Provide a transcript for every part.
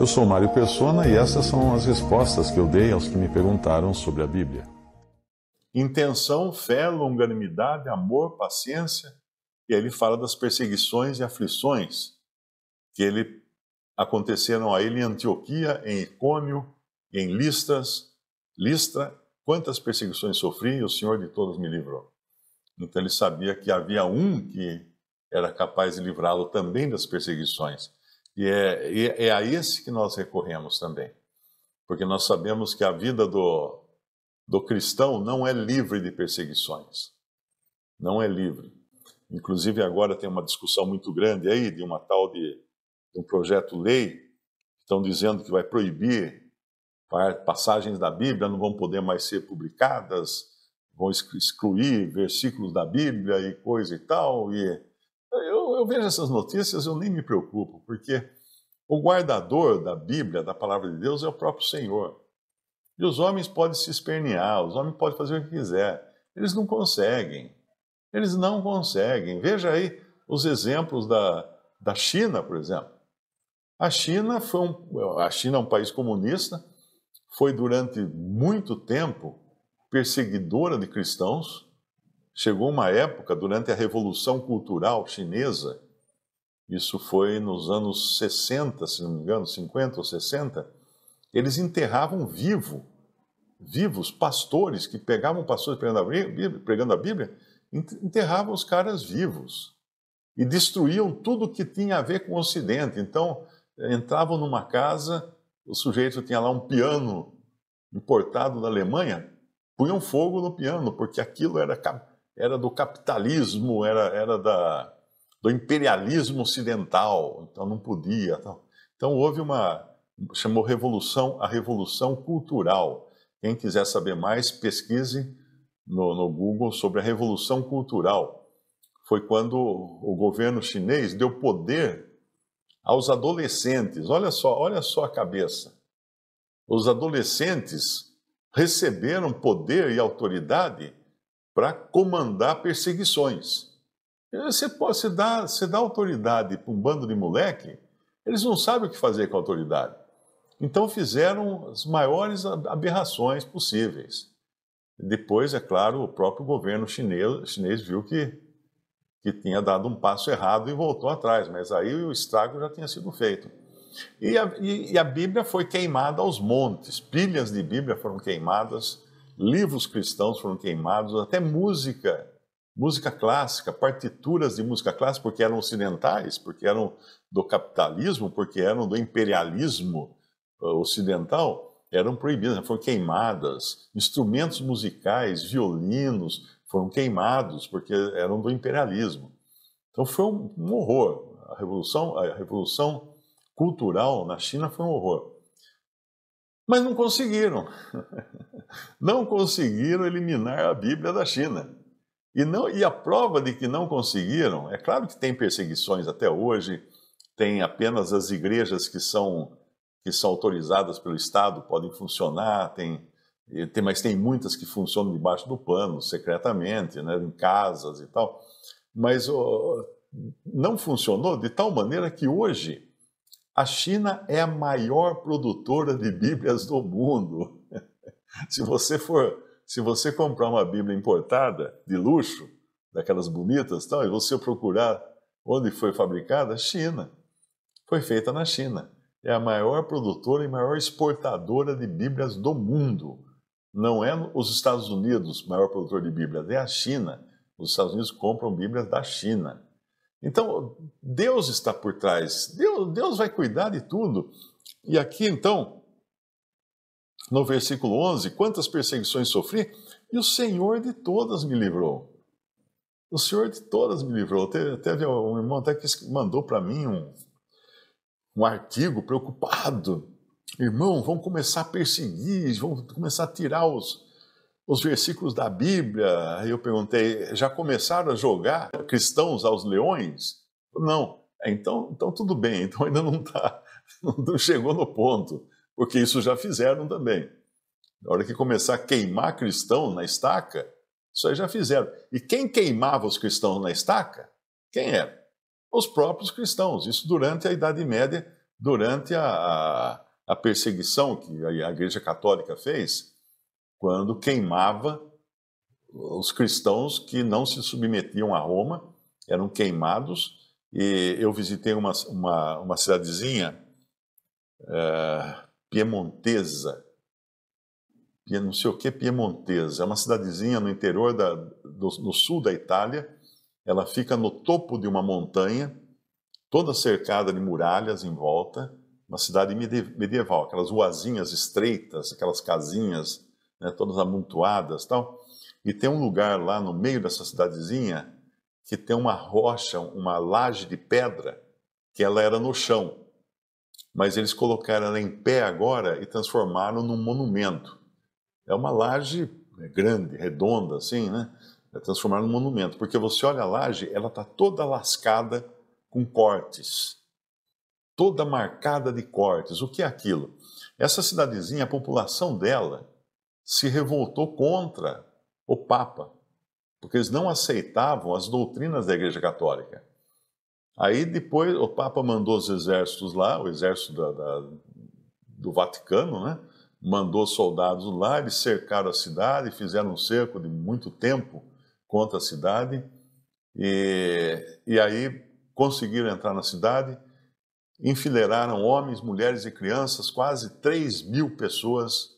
Eu sou Mário Persona e essas são as respostas que eu dei aos que me perguntaram sobre a Bíblia. Intenção, fé, longanimidade, amor, paciência. E aí ele fala das perseguições e aflições que ele aconteceram a ele em Antioquia, em Icônio, em Listas, Listra. Quantas perseguições sofri e o Senhor de todas me livrou. Então ele sabia que havia um que era capaz de livrá-lo também das perseguições. É, e é, é, a esse que nós recorremos também, porque nós sabemos que a vida do, do cristão não é livre de perseguições. Não é livre. Inclusive, agora tem uma discussão muito grande aí de uma tal de, de um projeto lei, estão dizendo que vai proibir passagens da Bíblia, não vão poder mais ser publicadas, vão excluir versículos da Bíblia e coisa e tal. E eu vejo essas notícias, eu nem me preocupo, porque o guardador da Bíblia, da palavra de Deus, é o próprio Senhor. E os homens podem se espernear, os homens podem fazer o que quiser. Eles não conseguem. Eles não conseguem. Veja aí os exemplos da, da China, por exemplo. A China, foi um, a China é um país comunista, foi durante muito tempo perseguidora de cristãos, Chegou uma época, durante a Revolução Cultural Chinesa, isso foi nos anos 60, se não me engano, 50 ou 60, eles enterravam vivo, vivos, pastores que pegavam pastores pregando a Bíblia, pregando a Bíblia enterravam os caras vivos e destruíam tudo que tinha a ver com o Ocidente. Então, entravam numa casa, o sujeito tinha lá um piano importado da Alemanha, punham fogo no piano, porque aquilo era era do capitalismo, era, era da, do imperialismo ocidental, então não podia. Então houve uma, chamou revolução, a revolução cultural. Quem quiser saber mais, pesquise no, no Google sobre a revolução cultural. Foi quando o governo chinês deu poder aos adolescentes. Olha só, olha só a cabeça. Os adolescentes receberam poder e autoridade para comandar perseguições. Você, pode, você, dá, você dá autoridade para um bando de moleque, eles não sabem o que fazer com a autoridade. Então fizeram as maiores aberrações possíveis. Depois, é claro, o próprio governo chinês, chinês viu que, que tinha dado um passo errado e voltou atrás, mas aí o estrago já tinha sido feito. E a, e, e a Bíblia foi queimada aos montes, pilhas de Bíblia foram queimadas livros cristãos foram queimados, até música, música clássica, partituras de música clássica, porque eram ocidentais, porque eram do capitalismo, porque eram do imperialismo ah, ocidental, eram proibidas, foram queimadas. Instrumentos musicais, violinos, foram queimados porque eram do imperialismo. Então foi um, horror. A revolução, a revolução cultural na China foi um horror. Mas não conseguiram. Não conseguiram eliminar a Bíblia da China. E, não, e a prova de que não conseguiram, é claro que tem perseguições até hoje, tem apenas as igrejas que são, que são autorizadas pelo Estado, podem funcionar, tem, tem, mas tem muitas que funcionam debaixo do pano, secretamente, né, em casas e tal. Mas oh, não funcionou de tal maneira que hoje a China é a maior produtora de Bíblias do mundo. se você for, se você comprar uma Bíblia importada de luxo, daquelas bonitas, tal, e você procurar onde foi fabricada, China. Foi feita na China. É a maior produtora e maior exportadora de Bíblias do mundo. Não é os Estados Unidos, maior produtor de Bíblias, é a China. Os Estados Unidos compram Bíblias da China. Então, Deus está por trás. Deus, Deus vai cuidar de tudo. E aqui, então, no versículo 11, quantas perseguições sofri, e o Senhor de todas me livrou. O Senhor de todas me livrou. Teve, teve um irmão até que mandou para mim um, um artigo preocupado. Irmão, vão começar a perseguir, vão começar a tirar os, os versículos da Bíblia. Aí eu perguntei: já começaram a jogar cristãos aos leões? Não. Então, então tudo bem, então ainda não está, não chegou no ponto, porque isso já fizeram também. Na hora que começar a queimar cristão na estaca, isso aí já fizeram. E quem queimava os cristãos na estaca? Quem era? Os próprios cristãos. Isso durante a Idade Média, durante a, a, a perseguição que a, a Igreja Católica fez quando queimava os cristãos que não se submetiam a Roma, eram queimados. E eu visitei uma, uma, uma cidadezinha eh, piemontesa, não sei o que piemontesa, é uma cidadezinha no interior, da, do, no sul da Itália. Ela fica no topo de uma montanha, toda cercada de muralhas em volta, uma cidade medieval, aquelas ruazinhas estreitas, aquelas casinhas né, todas amontoadas tal. E tem um lugar lá no meio dessa cidadezinha que tem uma rocha, uma laje de pedra, que ela era no chão. Mas eles colocaram ela em pé agora e transformaram num monumento. É uma laje né, grande, redonda, assim, né? É transformaram num monumento. Porque você olha a laje, ela está toda lascada com cortes. Toda marcada de cortes. O que é aquilo? Essa cidadezinha, a população dela se revoltou contra o Papa, porque eles não aceitavam as doutrinas da Igreja Católica. Aí depois o Papa mandou os exércitos lá, o exército da, da, do Vaticano, né? mandou soldados lá, eles cercaram a cidade, fizeram um cerco de muito tempo contra a cidade, e, e aí conseguiram entrar na cidade, enfileiraram homens, mulheres e crianças, quase 3 mil pessoas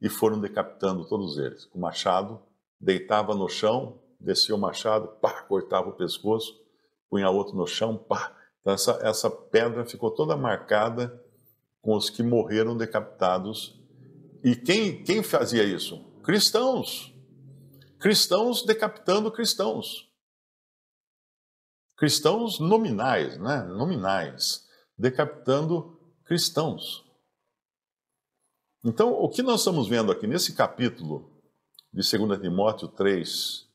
e foram decapitando todos eles com machado, deitava no chão, descia o machado, pá, cortava o pescoço, punha outro no chão, pá. Então essa, essa pedra ficou toda marcada com os que morreram decapitados. E quem, quem fazia isso? Cristãos. Cristãos decapitando cristãos. Cristãos nominais, né? Nominais. Decapitando cristãos. Então, o que nós estamos vendo aqui nesse capítulo de 2 Timóteo 3,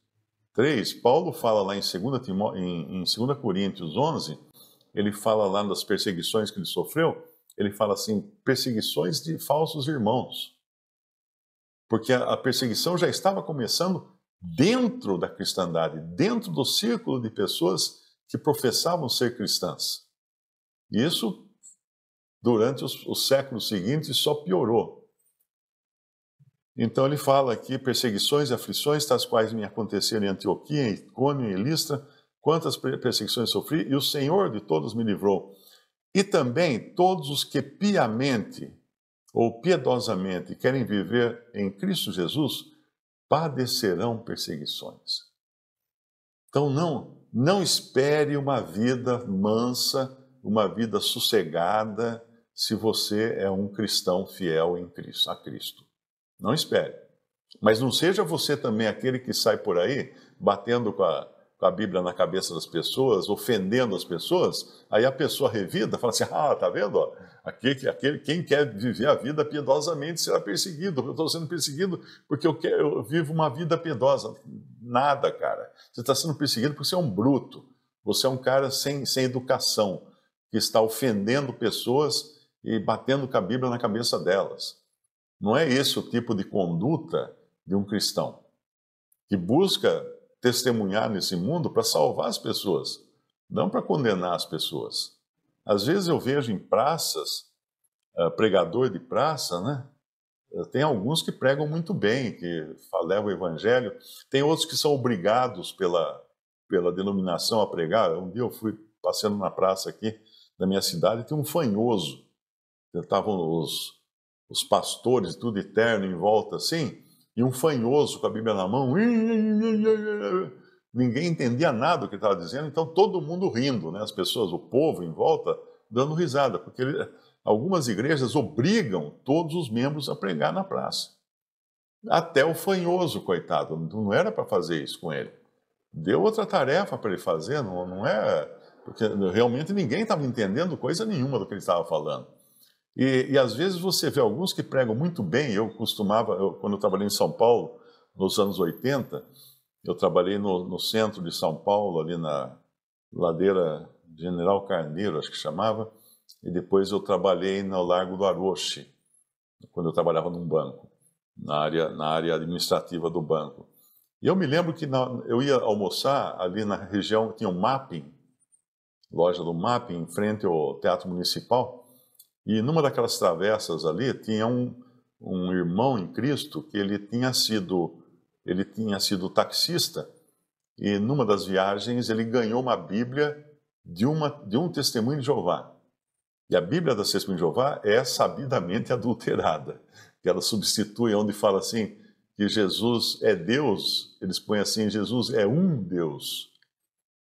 3, Paulo fala lá em 2, Timó... em, em 2 Coríntios 11, ele fala lá das perseguições que ele sofreu, ele fala assim: perseguições de falsos irmãos. Porque a, a perseguição já estava começando dentro da cristandade, dentro do círculo de pessoas que professavam ser cristãs. Isso durante os, os séculos seguintes e só piorou. Então ele fala aqui: perseguições e aflições, tais quais me aconteceram em Antioquia, em Icônio, em Listra, quantas perseguições sofri, e o Senhor de todos me livrou. E também todos os que piamente ou piedosamente querem viver em Cristo Jesus, padecerão perseguições. Então não, não espere uma vida mansa, uma vida sossegada, se você é um cristão fiel em Cristo, a Cristo. Não espere. Mas não seja você também aquele que sai por aí batendo com a, com a Bíblia na cabeça das pessoas, ofendendo as pessoas, aí a pessoa revida, fala assim: ah, tá vendo? aquele, aquele, quem quer viver a vida piedosamente será perseguido. Eu estou sendo perseguido porque eu, quero, eu vivo uma vida piedosa. Nada, cara. Você está sendo perseguido porque você é um bruto. Você é um cara sem, sem educação, que está ofendendo pessoas e batendo com a Bíblia na cabeça delas. Não é esse o tipo de conduta de um cristão que busca testemunhar nesse mundo para salvar as pessoas, não para condenar as pessoas. Às vezes eu vejo em praças, eh, pregador de praça, né? Eh, tem alguns que pregam muito bem, que levam o evangelho. Tem outros que são obrigados pela, pela denominação a pregar. Um dia eu fui passeando na praça aqui da minha cidade e tinha um fanhoso estavam os, os pastores, tudo eterno em volta assim, e um fanhoso com a Bíblia na mão. Ninguém entendia nada do que estava dizendo, então todo mundo rindo, né? as pessoas, o povo em volta, dando risada, porque ele, algumas igrejas obrigam todos os membros a pregar na praça. Até o fanhoso, coitado, não era para fazer isso com ele. Deu outra tarefa para ele fazer, não, não é. Porque realmente ninguém estava entendendo coisa nenhuma do que ele estava falando. E, e às vezes você vê alguns que pregam muito bem. Eu costumava, eu, quando eu trabalhei em São Paulo, nos anos 80, eu trabalhei no, no centro de São Paulo, ali na ladeira General Carneiro, acho que chamava, e depois eu trabalhei no Largo do Aroche, quando eu trabalhava num banco, na área, na área administrativa do banco. E eu me lembro que na, eu ia almoçar ali na região, tinha um mapping, loja do mapping, em frente ao Teatro Municipal, e numa daquelas travessas ali tinha um, um irmão em Cristo que ele tinha sido ele tinha sido taxista e numa das viagens ele ganhou uma Bíblia de uma de um testemunho de Jeová. E a Bíblia da Testemunho de Jeová é sabidamente adulterada. que ela substitui onde fala assim que Jesus é Deus, eles põem assim Jesus é um Deus,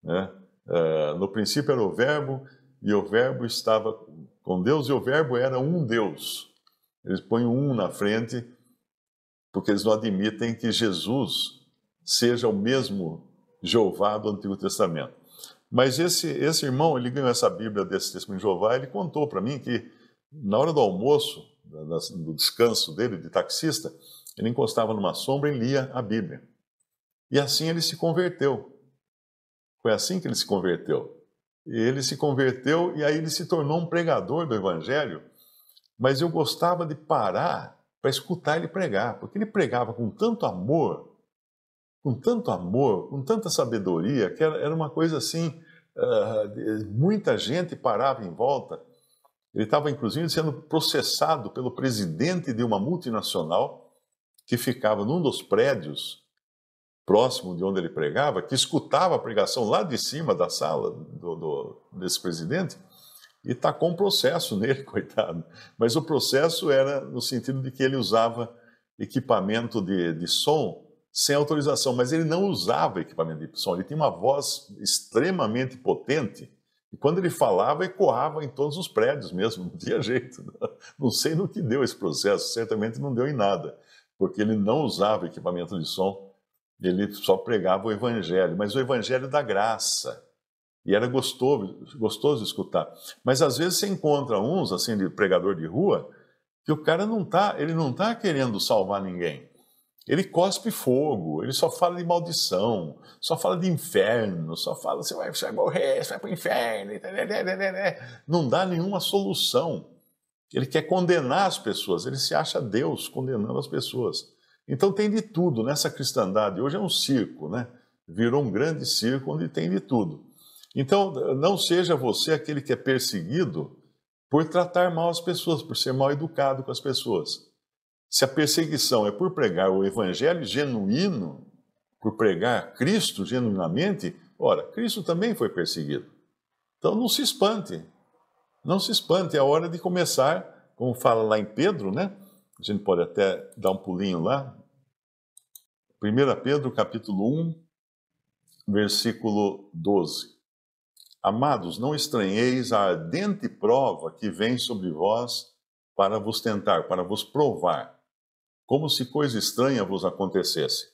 né? Uh, no princípio era o Verbo e o Verbo estava com Deus e o Verbo era um Deus. Eles põem um na frente porque eles não admitem que Jesus seja o mesmo Jeová do Antigo Testamento. Mas esse, esse irmão, ele ganhou essa Bíblia desse testemunho de Jeová, ele contou para mim que na hora do almoço, do descanso dele de taxista, ele encostava numa sombra e lia a Bíblia. E assim ele se converteu. Foi assim que ele se converteu. Ele se converteu e aí ele se tornou um pregador do Evangelho. Mas eu gostava de parar para escutar ele pregar, porque ele pregava com tanto amor, com tanto amor, com tanta sabedoria, que era, uma coisa assim. Ah, muita gente parava em volta. Ele estava, inclusive, sendo processado pelo presidente de uma multinacional que ficava num dos prédios próximo de onde ele pregava, que escutava a pregação lá de cima da sala do, do, desse presidente e tacou tá um processo nele, coitado. Mas o processo era no sentido de que ele usava equipamento de, de som sem autorização, mas ele não usava equipamento de som, ele tinha uma voz extremamente potente. E quando ele falava, ecoava em todos os prédios mesmo, não tinha jeito. Né? Não sei no que deu esse processo, certamente não deu em nada, porque ele não usava equipamento de som ele só pregava o evangelho, mas o evangelho da graça. E era gostoso, gostoso escutar. Mas às vezes você encontra uns, assim, de pregador de rua, que o cara não tá, ele não tá querendo salvar ninguém. Ele cospe fogo, ele só fala de maldição, só fala de inferno, só fala você vai, você vai morrer, você vai para o inferno. Né, né, né, não dá nenhuma solução. Ele quer condenar as pessoas, ele se acha Deus condenando as pessoas. Então tem de tudo nessa cristandade. Hoje é um circo, né? Virou um grande circo onde tem de tudo. Então, não seja você aquele que é perseguido por tratar mal as pessoas, por ser mal educado com as pessoas. Se a perseguição é por pregar o evangelho genuíno, por pregar Cristo genuinamente, ora, Cristo também foi perseguido. Então não se espante. Não se espante, é hora de começar, como fala lá em Pedro, né? A gente pode até dar um pulinho lá. 1 Pedro, capítulo 1, versículo 12. Amados, não estranheis a ardente prova que vem sobre vós para vos tentar, para vos provar, como se coisa estranha vos acontecesse.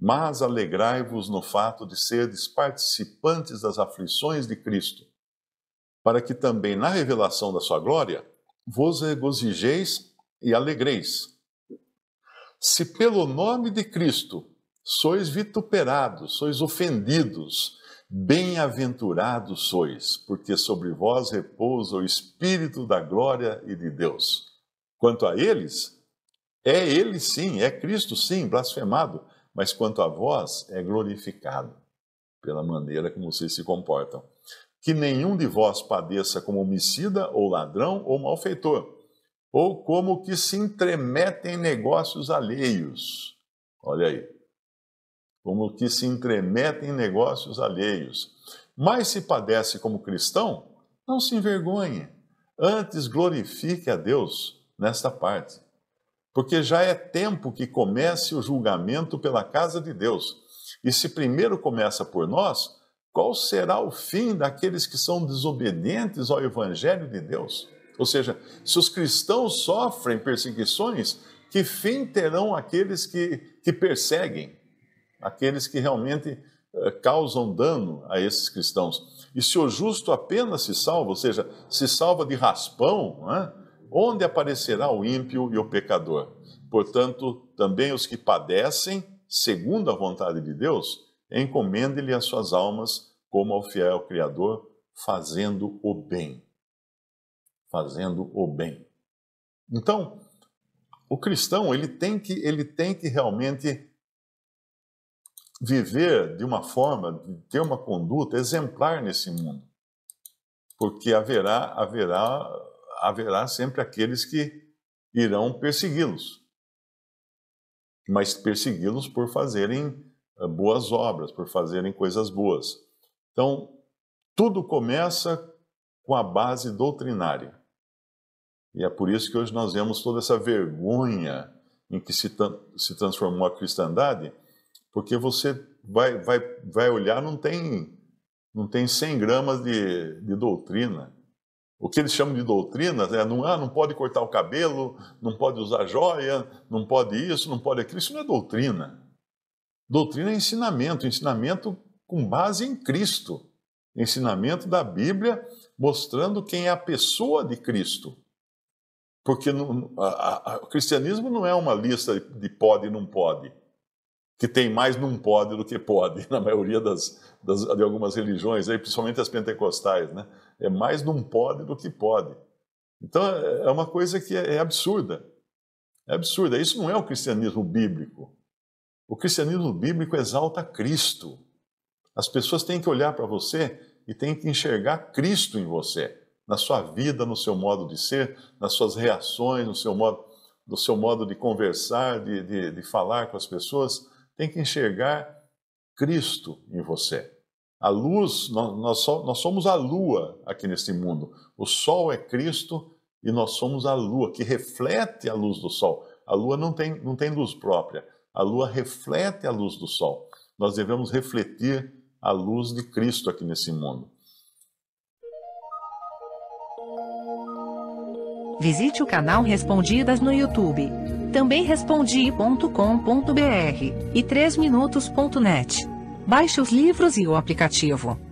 Mas alegrai-vos no fato de serdes participantes das aflições de Cristo, para que também na revelação da sua glória vos regozijeis e alegreis. Se pelo nome de Cristo sois vituperados, sois ofendidos, bem-aventurados sois, porque sobre vós repousa o Espírito da glória e de Deus. Quanto a eles, é ele sim, é Cristo sim, blasfemado, mas quanto a vós, é glorificado pela maneira como vocês se comportam. Que nenhum de vós padeça como homicida, ou ladrão, ou malfeitor ou como que se entremetem em negócios alheios. Olha aí. Como que se entremetem em negócios alheios. Mas se padece como cristão, não se envergonhe. Antes glorifique a Deus nesta parte. Porque já é tempo que comece o julgamento pela casa de Deus. E se primeiro começa por nós, qual será o fim daqueles que são desobedientes ao Evangelho de Deus? Ou seja, se os cristãos sofrem perseguições, que fim terão aqueles que, que perseguem, aqueles que realmente eh, causam dano a esses cristãos? E se o justo apenas se salva, ou seja, se salva de raspão, né? onde aparecerá o ímpio e o pecador? Portanto, também os que padecem, segundo a vontade de Deus, encomende-lhe as suas almas como ao fiel Criador, fazendo o bem fazendo o bem. Então, o cristão ele tem que ele tem que realmente viver de uma forma, de ter uma conduta exemplar nesse mundo, porque haverá haverá haverá sempre aqueles que irão persegui-los, mas persegui-los por fazerem eh, boas obras, por fazerem coisas boas. Então tudo começa com a base doutrinária. E é por isso que hoje nós vemos toda essa vergonha em que se, se transformou a cristandade, porque você vai, vai, vai olhar, não tem, não tem 100 gramas de, de doutrina. O que eles chamam de doutrina é não, ah, não pode cortar o cabelo, não pode usar joia, não pode isso, não pode aquilo. Isso não é doutrina. Doutrina é ensinamento, ensinamento com base em Cristo. Ensinamento da Bíblia mostrando quem é a pessoa de Cristo. Porque a, a, o cristianismo não é uma lista de pode e não pode, que tem mais não pode do que pode, na maioria das, das, de algumas religiões, aí, principalmente as pentecostais, né? É mais não pode do que pode. Então é, é uma coisa que é, é absurda. É absurda. Isso não é o cristianismo bíblico. O cristianismo bíblico exalta Cristo. As pessoas têm que olhar para você e têm que enxergar Cristo em você na sua vida, no seu modo de ser, nas suas reações, no seu modo, no seu modo de conversar, de, de, de falar com as pessoas. Tem que enxergar Cristo em você. A luz, nós, nós somos a lua aqui neste mundo. O sol é Cristo e nós somos a lua, que reflete a luz do sol. A lua não tem, não tem luz própria, a lua reflete a luz do sol. Nós devemos refletir a luz de Cristo aqui nesse mundo. Visite o canal Respondidas no YouTube. Também respondi.com.br e 3minutos.net. Baixe os livros e o aplicativo.